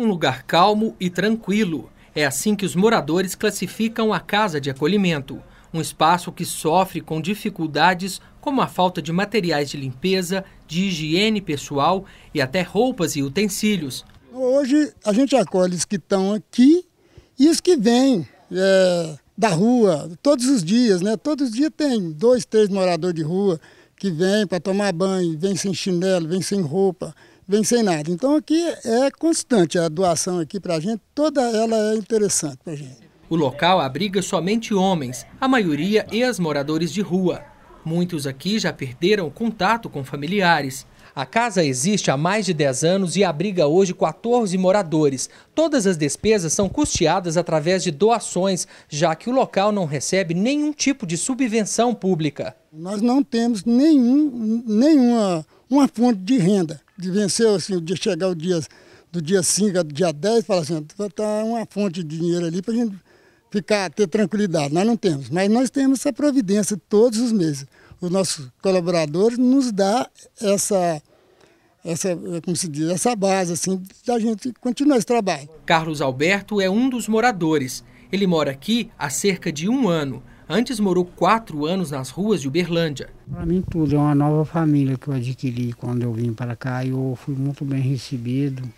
um lugar calmo e tranquilo. É assim que os moradores classificam a casa de acolhimento, um espaço que sofre com dificuldades como a falta de materiais de limpeza, de higiene pessoal e até roupas e utensílios. Hoje a gente acolhe os que estão aqui e os que vêm é, da rua, todos os dias, né? Todos os dias tem dois, três moradores de rua que vêm para tomar banho, vêm sem chinelo, vêm sem roupa, vem sem nada. Então aqui é constante a doação aqui para a gente, toda ela é interessante para a gente. O local abriga somente homens, a maioria ex-moradores de rua. Muitos aqui já perderam contato com familiares. A casa existe há mais de 10 anos e abriga hoje 14 moradores. Todas as despesas são custeadas através de doações, já que o local não recebe nenhum tipo de subvenção pública. Nós não temos nenhum, nenhuma uma fonte de renda de vencer, assim, dia chegar o dia, do dia 5 ao dia 10, fala assim, está tá uma fonte de dinheiro ali para a gente ficar, ter tranquilidade. Nós não temos, mas nós temos essa providência todos os meses. Os nossos colaboradores nos dá essa, essa, eh, como se diz, essa base assim, da gente continuar esse trabalho. Carlos Alberto é um dos moradores. Ele mora aqui há cerca de um ano. Antes morou quatro anos nas ruas de Uberlândia. Para mim tudo, é uma nova família que eu adquiri quando eu vim para cá. Eu fui muito bem recebido,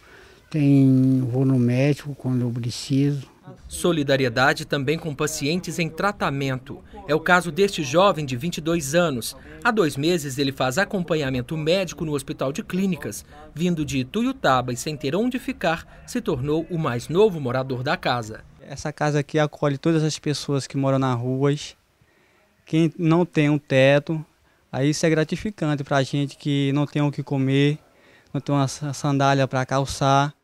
tem, vou no médico quando eu preciso. Solidariedade também com pacientes em tratamento. É o caso deste jovem de 22 anos. Há dois meses ele faz acompanhamento médico no Hospital de Clínicas. Vindo de Ituiutaba e sem ter onde ficar, se tornou o mais novo morador da casa. Essa casa aqui acolhe todas as pessoas que moram nas ruas, quem não tem um teto. Aí isso é gratificante para a gente que não tem o que comer, não tem uma sandália para calçar.